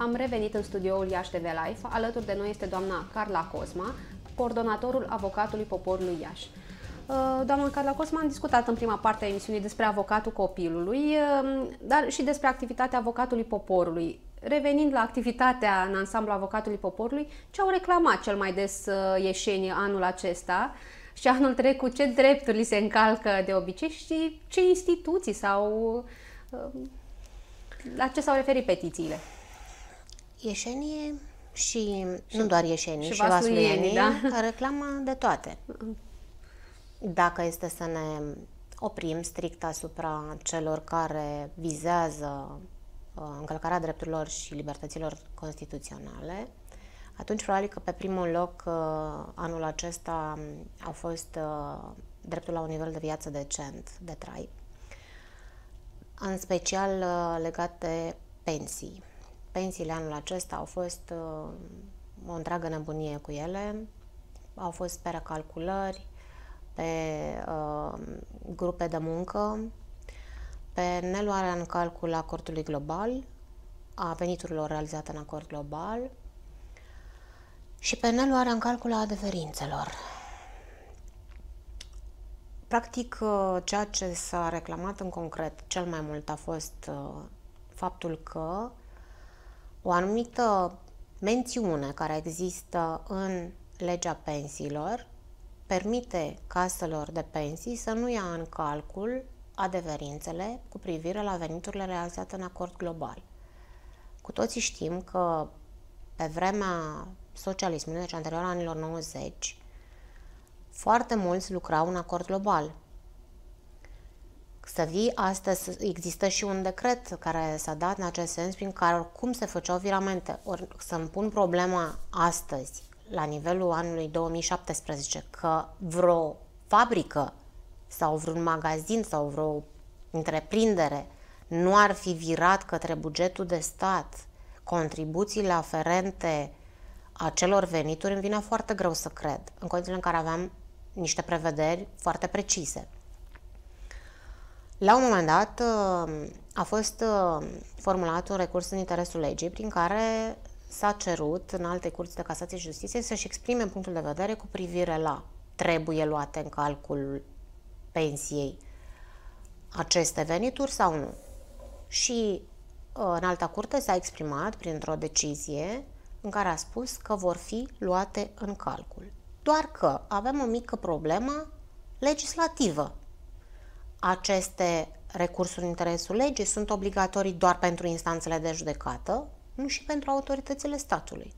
Am revenit în studioul Iași TV Life. Alături de noi este doamna Carla Cosma, coordonatorul avocatului poporului Iași. Uh, doamna Carla Cosma, am discutat în prima parte a emisiunii despre avocatul copilului, um, dar și despre activitatea avocatului poporului. Revenind la activitatea în ansamblu avocatului poporului, ce au reclamat cel mai des uh, ieșenii anul acesta și anul trecut, ce drepturi li se încalcă de obicei și ce instituții sau uh, la ce s-au referit petițiile? Ieșenie și, și nu doar ieșenii, și, și vasluienii, da? reclamă de toate. Mm-hmm. Dacă este să ne oprim strict asupra celor care vizează uh, încălcarea drepturilor și libertăților constituționale, atunci probabil că pe primul loc uh, anul acesta au fost uh, dreptul la un nivel de viață decent, de trai, în special legat de pensii Pensiile anul acesta au fost uh, o întreagă nebunie cu ele, au fost pe recalculări, pe uh, grupe de muncă, pe neluarea în calcul acordului global, a veniturilor realizate în acord global și pe neluarea în calcul a deferințelor. Practic, uh, ceea ce s-a reclamat în concret cel mai mult a fost uh, faptul că o anumită mențiune care există în legea pensiilor permite caselor de pensii să nu ia în calcul adeverințele cu privire la veniturile realizate în acord global. Cu toții știm că pe vremea socialismului, deci anterior anilor 90, foarte mulți lucrau în acord global, să vii. Astăzi există și un decret care s-a dat în acest sens prin care oricum se făceau viramente. Or, să-mi pun problema astăzi, la nivelul anului 2017, că vreo fabrică sau vreun magazin sau vreo întreprindere nu ar fi virat către bugetul de stat contribuțiile aferente acelor venituri, îmi vine foarte greu să cred, în condițiile în care aveam niște prevederi foarte precise. La un moment dat uh, a fost uh, formulat un recurs în interesul legii prin care s-a cerut în alte curți de casație și justiție să-și exprime punctul de vedere cu privire la trebuie luate în calcul pensiei aceste venituri sau nu. Și uh, în alta curte s-a exprimat printr-o decizie în care a spus că vor fi luate în calcul. Doar că avem o mică problemă legislativă aceste recursuri în interesul legii sunt obligatorii doar pentru instanțele de judecată, nu și pentru autoritățile statului.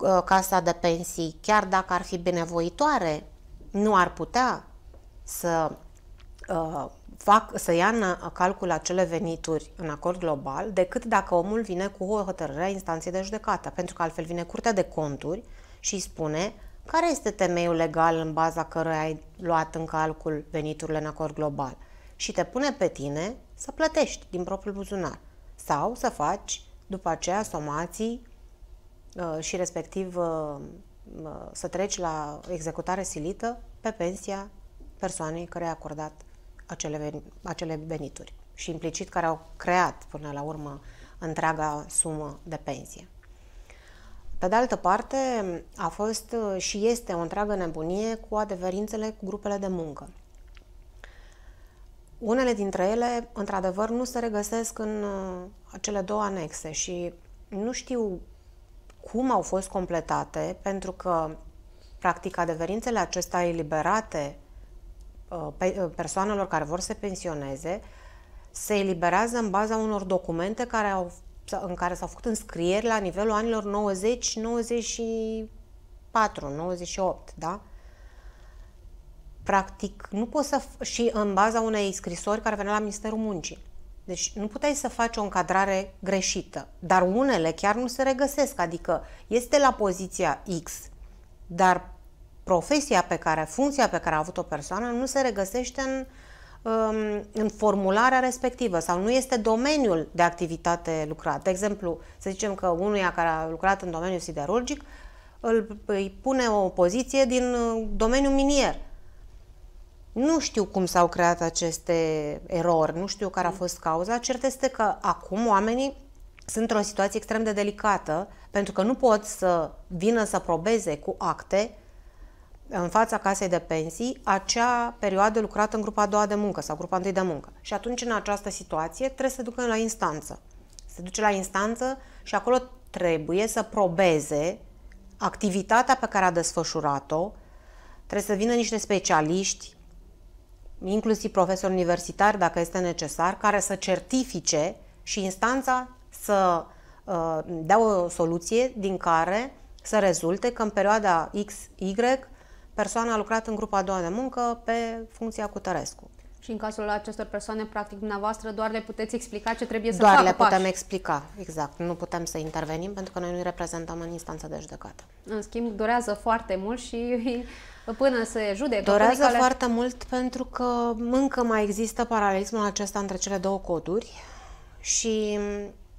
Ă, Casa de pensii, chiar dacă ar fi binevoitoare, nu ar putea să, uh, fac, să ia în calcul acele venituri în acord global decât dacă omul vine cu o hotărâre a instanței de judecată, pentru că altfel vine curtea de conturi și îi spune care este temeiul legal în baza căruia ai luat în calcul veniturile în acord global? Și te pune pe tine să plătești din propriul buzunar sau să faci după aceea somații uh, și respectiv uh, uh, să treci la executare silită pe pensia persoanei care a acordat acele, acele venituri și implicit care au creat până la urmă întreaga sumă de pensie. Pe de altă parte, a fost uh, și este o întreagă nebunie cu adeverințele cu grupele de muncă. Unele dintre ele, într-adevăr, nu se regăsesc în uh, cele două anexe și nu știu cum au fost completate, pentru că, practic, adeverințele acestea eliberate uh, persoanelor care vor să pensioneze se eliberează în baza unor documente care au în care s-au făcut înscrieri la nivelul anilor 90, 94, 98, da? Practic, nu poți să... și în baza unei scrisori care venea la Ministerul Muncii. Deci nu puteai să faci o încadrare greșită, dar unele chiar nu se regăsesc, adică este la poziția X, dar profesia pe care, funcția pe care a avut o persoană nu se regăsește în Um, în formularea respectivă sau nu este domeniul de activitate lucrat. De exemplu, să zicem că unuia care a lucrat în domeniul siderurgic îl, îi pune o poziție din uh, domeniul minier. Nu știu cum s-au creat aceste erori, nu știu care a fost cauza. Cert este că acum oamenii sunt într-o situație extrem de delicată pentru că nu pot să vină să probeze cu acte în fața casei de pensii acea perioadă lucrată în grupa a doua de muncă sau grupa întâi de muncă. Și atunci, în această situație, trebuie să se ducă la instanță. Se duce la instanță și acolo trebuie să probeze activitatea pe care a desfășurat-o, trebuie să vină niște specialiști, inclusiv profesori universitari, dacă este necesar, care să certifice și instanța să uh, dea o soluție din care să rezulte că în perioada X, Y persoana a lucrat în grupa a doua de muncă pe funcția cu Tărescu. Și în cazul acestor persoane, practic, dumneavoastră, doar le puteți explica ce trebuie să doar facă Doar le putem pași. explica, exact. Nu putem să intervenim pentru că noi nu reprezentăm în instanță de judecată. În schimb, durează foarte mult și până se judecă. Durează până foarte mult pentru că încă mai există paralelismul acesta între cele două coduri și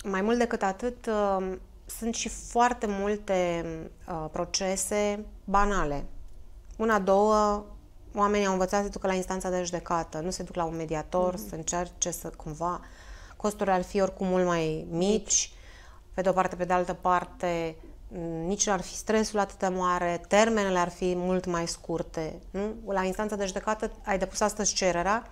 mai mult decât atât, uh, sunt și foarte multe uh, procese banale una, două, oamenii au învățat să se ducă la instanța de judecată, nu se duc la un mediator mm-hmm. să încerce să cumva... Costurile ar fi oricum mult mai mici, pe de o parte, pe de altă parte, nici nu ar fi stresul atât de mare, termenele ar fi mult mai scurte. Nu? La instanța de judecată ai depus astăzi cererea,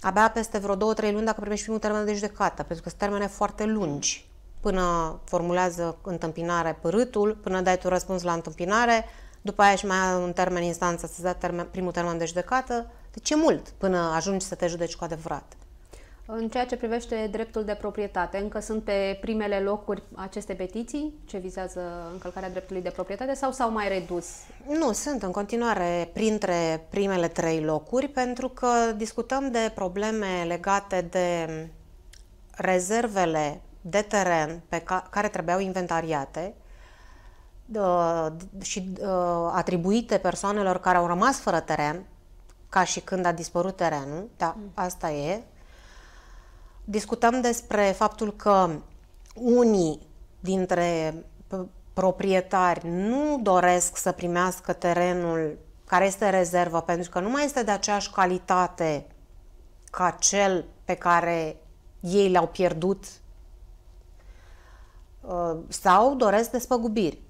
abia peste vreo două, trei luni dacă primești primul termen de judecată, pentru că sunt termene foarte lungi. Până formulează întâmpinare părâtul, până dai tu răspuns la întâmpinare, după aia și mai ai un termen instanță, să-ți dea termen, primul termen de judecată. De ce mult până ajungi să te judeci cu adevărat. În ceea ce privește dreptul de proprietate, încă sunt pe primele locuri aceste petiții ce vizează încălcarea dreptului de proprietate sau s-au mai redus? Nu, sunt în continuare printre primele trei locuri pentru că discutăm de probleme legate de rezervele de teren pe ca- care trebuiau inventariate, și atribuite persoanelor care au rămas fără teren, ca și când a dispărut terenul, da, mm. asta e. Discutăm despre faptul că unii dintre proprietari nu doresc să primească terenul care este rezervă, pentru că nu mai este de aceeași calitate ca cel pe care ei l-au pierdut uh, sau doresc despăgubiri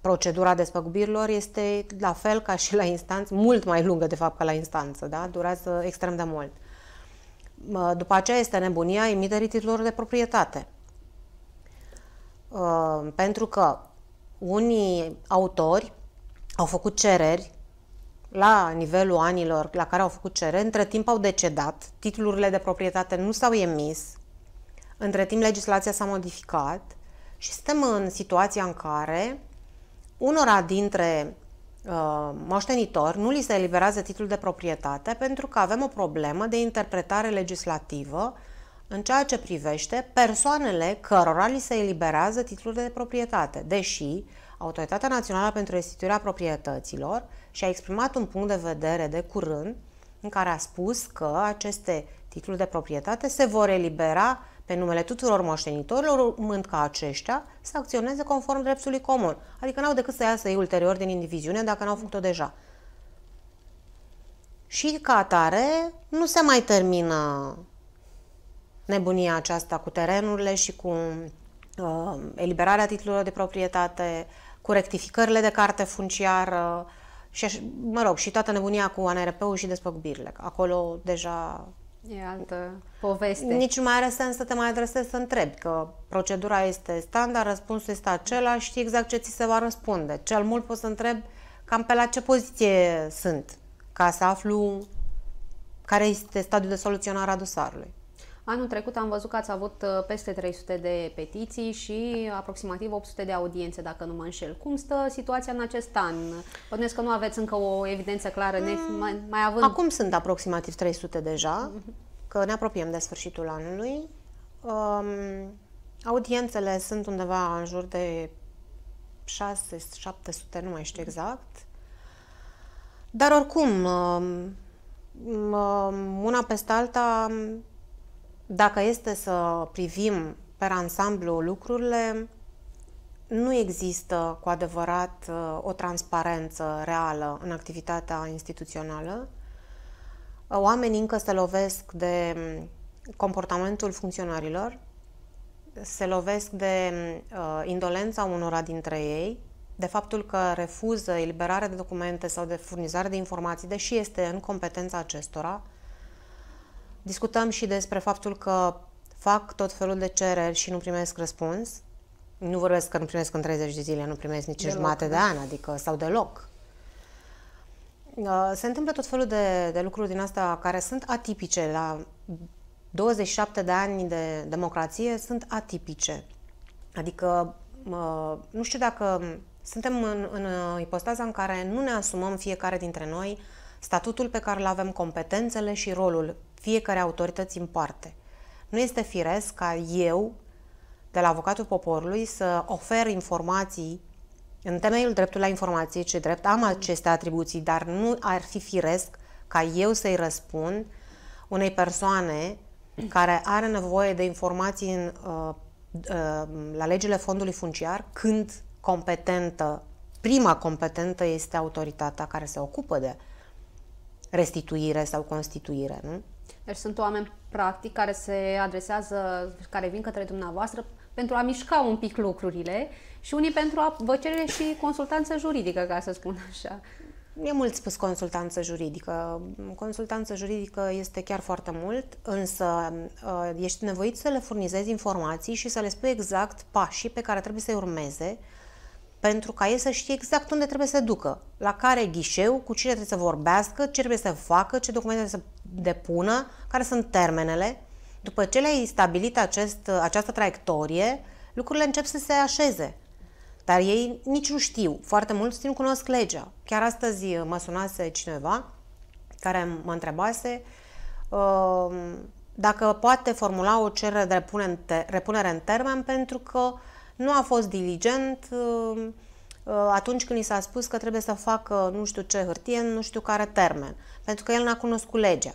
procedura despăgubirilor este la fel ca și la instanță, mult mai lungă de fapt ca la instanță, da? durează extrem de mult. După aceea este nebunia emiterii titlurilor de proprietate. Uh, pentru că unii autori au făcut cereri la nivelul anilor la care au făcut cereri, între timp au decedat, titlurile de proprietate nu s-au emis, între timp legislația s-a modificat și suntem în situația în care Unora dintre uh, moștenitori nu li se eliberează titlul de proprietate pentru că avem o problemă de interpretare legislativă în ceea ce privește persoanele cărora li se eliberează titlul de proprietate, deși Autoritatea Națională pentru Restituirea Proprietăților și-a exprimat un punct de vedere de curând în care a spus că aceste titluri de proprietate se vor elibera pe numele tuturor moștenitorilor, urmând ca aceștia să acționeze conform dreptului comun, adică n-au decât să iasă ei ulterior din indiviziune dacă n-au făcut-o deja. Și ca atare nu se mai termină nebunia aceasta cu terenurile și cu uh, eliberarea titlurilor de proprietate, cu rectificările de carte funciară și, mă rog, și toată nebunia cu ANRP-ul și despăgubirile. Acolo deja E altă poveste. Nici nu mai are sens să te mai adresezi să întrebi, că procedura este standard, răspunsul este acela, știi exact ce ți se va răspunde. Cel mult poți să întrebi cam pe la ce poziție sunt, ca să aflu care este stadiul de soluționare a dosarului. Anul trecut am văzut că ați avut uh, peste 300 de petiții și aproximativ 800 de audiențe, dacă nu mă înșel. Cum stă situația în acest an? Bănuiesc că nu aveți încă o evidență clară, ne, mm. mai, mai având... Acum sunt aproximativ 300 deja, că ne apropiem de sfârșitul anului. Um, audiențele sunt undeva în jur de 600-700, nu mai știu exact. Dar oricum, um, um, una peste alta, dacă este să privim pe ansamblu lucrurile, nu există cu adevărat uh, o transparență reală în activitatea instituțională. Uh, oamenii încă se lovesc de mm, comportamentul funcționarilor, se lovesc de uh, indolența unora dintre ei, de faptul că refuză eliberarea de documente sau de furnizare de informații, deși este în competența acestora, Discutăm și despre faptul că fac tot felul de cereri și nu primesc răspuns. Nu vorbesc că nu primesc în 30 de zile, nu primesc nici deloc, jumate de an, adică sau deloc. Uh, se întâmplă tot felul de, de lucruri din asta care sunt atipice. La 27 de ani de democrație sunt atipice. Adică, uh, nu știu dacă suntem în, în uh, ipostaza în care nu ne asumăm fiecare dintre noi statutul pe care îl avem, competențele și rolul fiecare autorități în parte. Nu este firesc ca eu, de la avocatul poporului, să ofer informații în temeiul dreptului la informație, ce drept am aceste atribuții, dar nu ar fi firesc ca eu să-i răspund unei persoane care are nevoie de informații în, uh, uh, la legile fondului funciar când competentă, prima competentă este autoritatea care se ocupă de restituire sau constituire, nu? Deci sunt oameni, practic, care se adresează, care vin către dumneavoastră pentru a mișca un pic lucrurile și unii pentru a vă cere și consultanță juridică, ca să spun așa. E mult spus consultanță juridică. Consultanță juridică este chiar foarte mult, însă uh, ești nevoit să le furnizezi informații și să le spui exact pașii pe care trebuie să-i urmeze pentru ca ei să știe exact unde trebuie să se ducă, la care ghișeu, cu cine trebuie să vorbească, ce trebuie să facă, ce documente trebuie să depună, care sunt termenele. După ce le-ai stabilit acest, această traiectorie, lucrurile încep să se așeze. Dar ei nici nu știu, foarte mulți nu cunosc legea. Chiar astăzi mă sunase cineva care mă întrebase uh, dacă poate formula o cerere de repunere în termen pentru că uh, nu a fost diligent uh, uh, atunci când i s-a spus că trebuie să facă nu știu ce hârtie, nu știu care termen, pentru că el n-a cunoscut legea.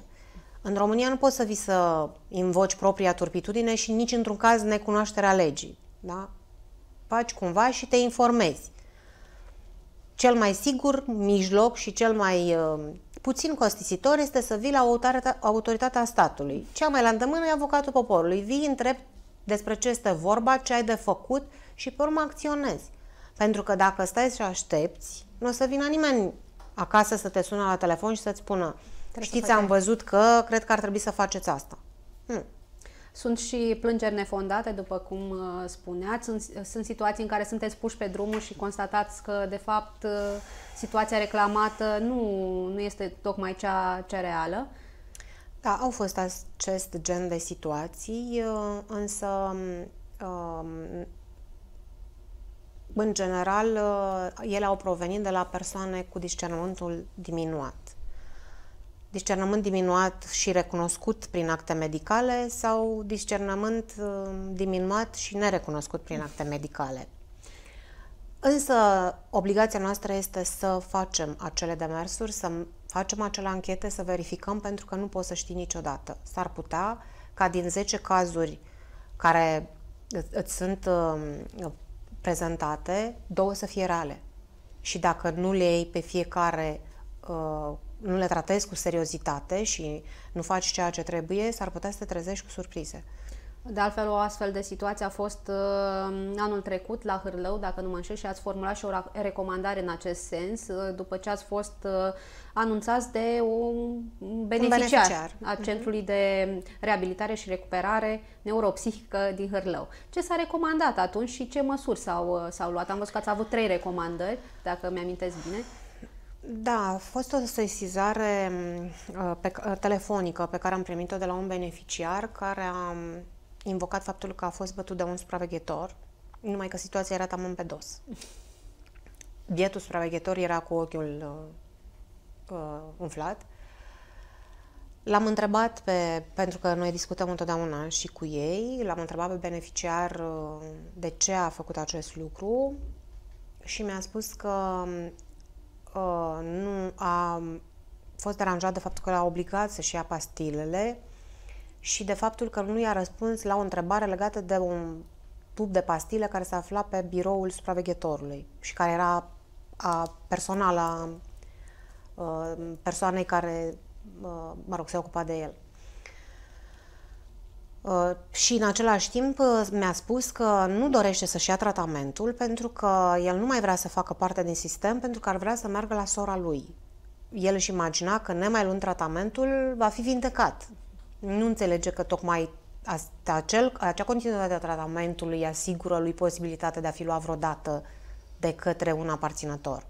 În România nu poți să vii să invoci propria turpitudine și nici într-un caz necunoașterea legii. Da? Faci cumva și te informezi. Cel mai sigur mijloc și cel mai uh, puțin costisitor este să vii la autoritatea statului. Cea mai la îndemână e avocatul poporului. Vii, întrebi despre ce este vorba, ce ai de făcut și pe urmă acționezi. Pentru că dacă stai și aștepți, nu o să vină nimeni acasă să te sună la telefon și să-ți spună Trebuie știți, să am văzut că cred că ar trebui să faceți asta. Hmm. Sunt și plângeri nefondate, după cum uh, spuneați. Sunt, uh, sunt situații în care sunteți puși pe drumul și constatați că, de fapt, uh, situația reclamată nu, nu este tocmai cea, cea reală. Da, au fost acest gen de situații, uh, însă um, în general uh, ele au provenit de la persoane cu discernământul diminuat. Discernământ diminuat și recunoscut prin acte medicale sau discernământ uh, diminuat și nerecunoscut prin acte medicale. Însă, obligația noastră este să facem acele demersuri, să facem acele anchete să verificăm pentru că nu poți să știi niciodată. S-ar putea ca din 10 cazuri care îți sunt um, prezentate, două să fie reale. Și dacă nu le iei pe fiecare, uh, nu le tratezi cu seriozitate și nu faci ceea ce trebuie, s-ar putea să te trezești cu surprize. De altfel, o astfel de situație a fost uh, anul trecut la Hârlău, dacă nu mă înșel, și ați formulat și o recomandare în acest sens, uh, după ce ați fost uh, anunțați de un beneficiar, un beneficiar. a mhm. Centrului uh-huh. de Reabilitare și Recuperare Neuropsihică din Hârlău. Ce s-a recomandat atunci și ce măsuri s-au, uh, s-au luat? Am văzut că ați avut trei recomandări, dacă mi-amintesc bine. Da, a fost o sesizare mm, uh, pe, uh, telefonică pe care am primit-o de la un beneficiar care a mm, invocat faptul că a fost bătut de un supraveghetor, numai că situația era tamam pe dos. Bietul supraveghetor era cu ochiul uh, uh, umflat. L-am întrebat pe, pentru că noi discutăm întotdeauna și cu ei, l-am întrebat pe beneficiar uh, de ce a făcut acest lucru și mi-a spus că uh, nu a fost deranjat de faptul că l-a obligat să-și ia pastilele și de faptul că nu i-a răspuns la o întrebare legată de un tub de pastile care se afla pe biroul supraveghetorului și care era a personala uh, persoanei care, uh, mă rog, se ocupa de el. Uh, și în același timp mi-a spus că nu dorește să-și ia tratamentul pentru că el nu mai vrea să facă parte din sistem pentru că ar vrea să meargă la sora lui. El își imagina că nemai luând tratamentul va fi vindecat nu înțelege că tocmai acel, acea continuitate a tratamentului asigură lui posibilitatea de a fi luat vreodată de către un aparținător.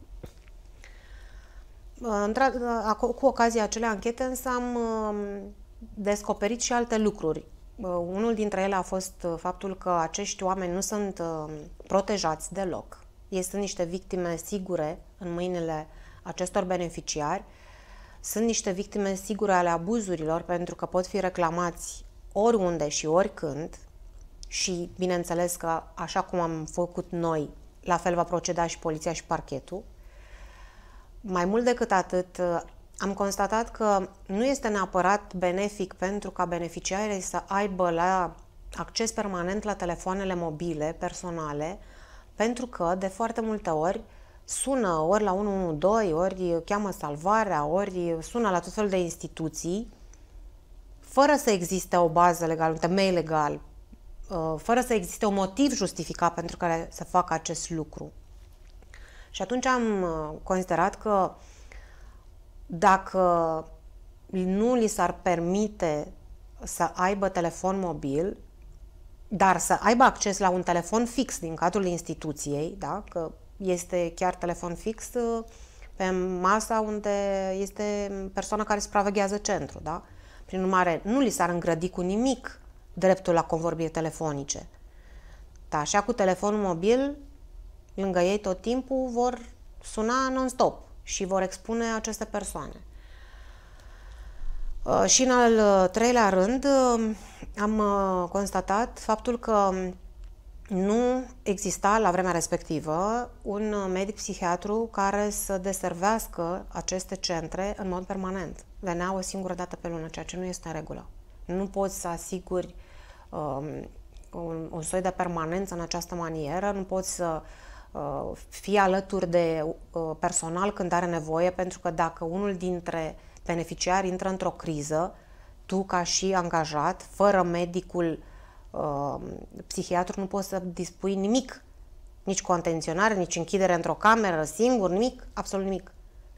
Uh, uh, cu ocazia acelei anchete însă am um, descoperit și alte lucruri. Uh, unul dintre ele a fost faptul că acești oameni nu sunt um, protejați deloc. Ei sunt niște victime sigure în mâinile acestor beneficiari sunt niște victime sigure ale abuzurilor pentru că pot fi reclamați oriunde și oricând și bineînțeles că așa cum am făcut noi, la fel va proceda și poliția și parchetul. Mai mult decât atât, am constatat că nu este neapărat benefic pentru ca beneficiarii să aibă la acces permanent la telefoanele mobile personale, pentru că de foarte multe ori sună ori la 112, ori cheamă salvarea, ori sună la tot felul de instituții, fără să existe o bază legală, un temei legal, uh, fără să existe un motiv justificat pentru care să facă acest lucru. Și atunci am uh, considerat că dacă nu li s-ar permite să aibă telefon mobil, dar să aibă acces la un telefon fix din cadrul instituției, da? că este chiar telefon fix uh, pe masa unde este persoana care supraveghează centru, da? Prin urmare, nu li s-ar îngrădi cu nimic dreptul la convorbire telefonice. Da, așa cu telefonul mobil, lângă ei tot timpul vor suna non-stop și vor expune aceste persoane. Uh, și în al uh, treilea rând am constatat faptul că nu exista la vremea respectivă un medic psihiatru care să deservească aceste centre în mod permanent. Venea o singură dată pe lună, ceea ce nu este în regulă. Nu poți să asiguri um, un, un soi de permanență în această manieră, nu poți să uh, fii alături de uh, personal când are nevoie, pentru că dacă unul dintre beneficiari intră într-o criză, tu ca și angajat, fără medicul uh, Um, psihiatru nu poți să dispui nimic, nici contenționare, nici închidere într-o cameră, singur, nimic, absolut nimic.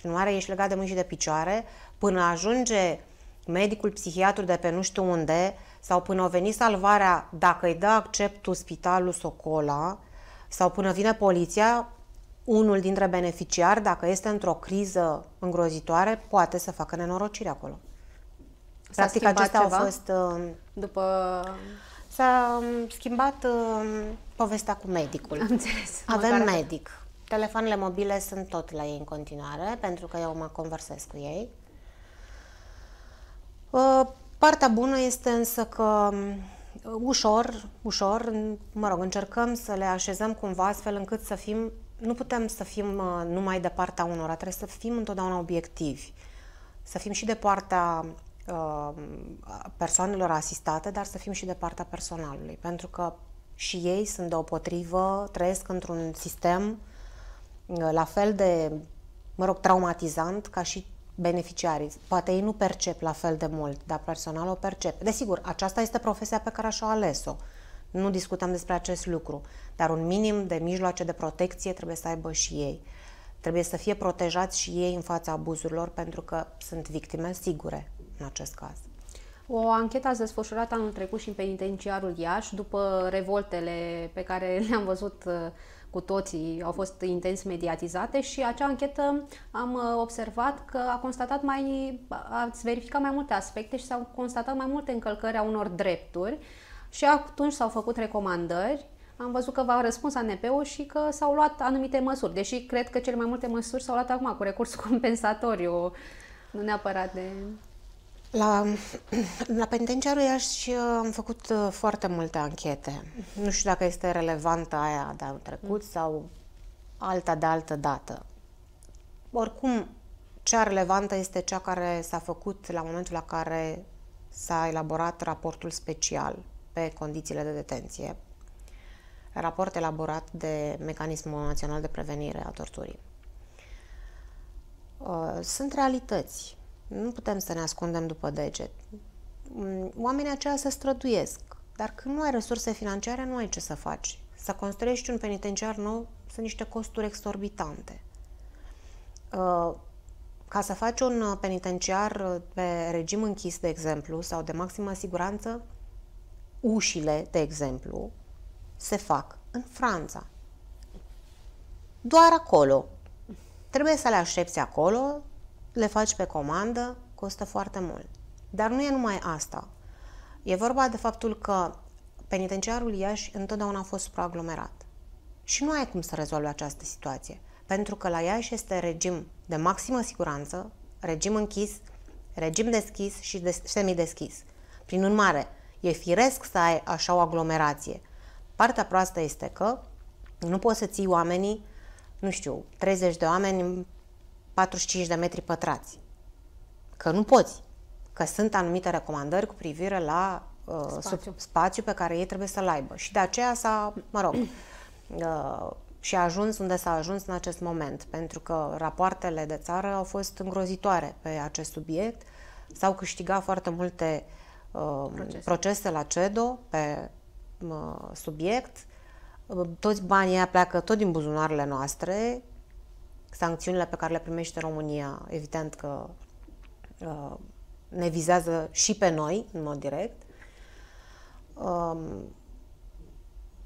Nu are ești legat de mâini și de picioare până ajunge medicul psihiatru de pe nu știu unde sau până o veni salvarea, dacă îi dă acceptul spitalul Socola sau până vine poliția, unul dintre beneficiari, dacă este într-o criză îngrozitoare, poate să facă nenorocire acolo. Practic, acestea ceva? au fost... Uh, După S-a um, schimbat uh, povestea cu medicul. Am înțeles. Avem măcar... medic. Telefoanele mobile sunt tot la ei în continuare, pentru că eu mă conversez cu ei. Uh, partea bună este însă că um, ușor, ușor, mă rog, încercăm să le așezăm cumva astfel încât să fim, nu putem să fim uh, numai de partea unora, trebuie să fim întotdeauna obiectivi, să fim și de partea Um, persoanelor asistate, dar să fim și de partea personalului, pentru că și ei sunt deopotrivă, trăiesc într-un sistem uh, la fel de, mă rog, traumatizant ca și beneficiarii. Poate ei nu percep la fel de mult, dar personal o percep. Desigur, aceasta este profesia pe care așa o ales-o. Nu discutăm despre acest lucru, dar un minim de mijloace de protecție trebuie să aibă și ei. Trebuie să fie protejați și ei în fața abuzurilor pentru că sunt victime sigure în acest caz. O anchetă ați desfășurat anul trecut și în penitenciarul Iași, după revoltele pe care le-am văzut uh, cu toții, au fost intens mediatizate și acea anchetă am uh, observat că a constatat mai, ați verificat mai multe aspecte și s-au constatat mai multe încălcări a unor drepturi și atunci s-au făcut recomandări am văzut că v-a răspuns ANP-ul și că s-au luat anumite măsuri, deși cred că cele mai multe măsuri s-au luat acum cu recurs compensatoriu, nu neapărat de... La, la Pentencea Ruiași am făcut uh, foarte multe anchete. Nu știu dacă este relevantă aia de anul trecut mm. sau alta de altă dată. Oricum, cea relevantă este cea care s-a făcut la momentul la care s-a elaborat raportul special pe condițiile de detenție, raport elaborat de Mecanismul Național de Prevenire a Torturii. Uh, sunt realități nu putem să ne ascundem după deget. Mm, oamenii aceia se străduiesc, dar când nu ai resurse financiare, nu ai ce să faci. Să construiești un penitenciar nou sunt niște costuri exorbitante. Uh, ca să faci un uh, penitenciar uh, pe regim închis, de exemplu, sau de maximă siguranță, ușile, de exemplu, se fac în Franța. Doar acolo. Trebuie să le aștepți acolo, le faci pe comandă, costă foarte mult. Dar nu e numai asta. E vorba de faptul că penitenciarul Iași întotdeauna a fost supraaglomerat. Și nu ai cum să rezolvi această situație, pentru că la Iași este regim de maximă siguranță, regim închis, regim deschis și de- semideschis. Prin urmare, e firesc să ai așa o aglomerație. Partea proastă este că nu poți să ții oamenii, nu știu, 30 de oameni 45 de metri pătrați. Că nu poți. Că sunt anumite recomandări cu privire la uh, spațiu. Sub, spațiu pe care ei trebuie să-l aibă. Și de aceea s-a, mă rog, uh, și a ajuns unde s-a ajuns în acest moment, pentru că rapoartele de țară au fost îngrozitoare pe acest subiect. S-au câștigat foarte multe uh, procese. procese la CEDO pe uh, subiect. Uh, toți banii aia pleacă tot din buzunarele noastre, sancțiunile pe care le primește România, evident că uh, ne vizează și pe noi, în mod direct. Um,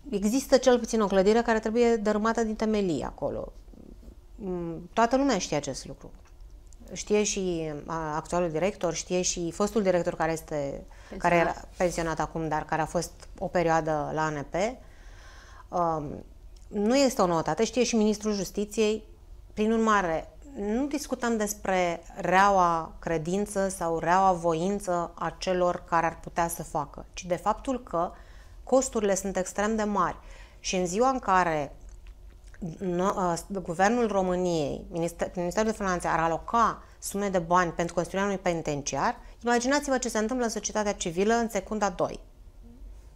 există cel puțin o clădire care trebuie dărâmată din temelie acolo. Mm, toată lumea știe acest lucru. Știe și uh, actualul director, știe și fostul director care este pensionat. care era pensionat acum, dar care a fost o perioadă la ANP. Um, nu este o noutate, știe și ministrul justiției. Prin urmare, nu discutăm despre reaua credință sau reaua voință a celor care ar putea să facă, ci de faptul că costurile sunt extrem de mari și în ziua în care ă, Guvernul României, Minister, Ministerul de Finanțe ar aloca sume de bani pentru construirea unui penitenciar, imaginați-vă ce se întâmplă în societatea civilă în secunda 2,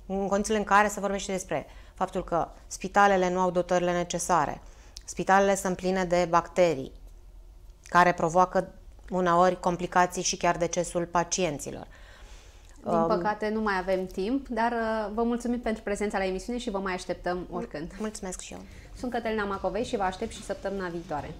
în condițiile în care se vorbește despre faptul că spitalele nu au dotările necesare, Spitalele sunt pline de bacterii care provoacă uneori complicații și chiar decesul pacienților. Din um, păcate nu mai avem timp, dar uh, vă mulțumim pentru prezența la emisiune și vă mai așteptăm oricând. Mulțumesc și eu. Sunt Cătălina Macovei și vă aștept și săptămâna viitoare.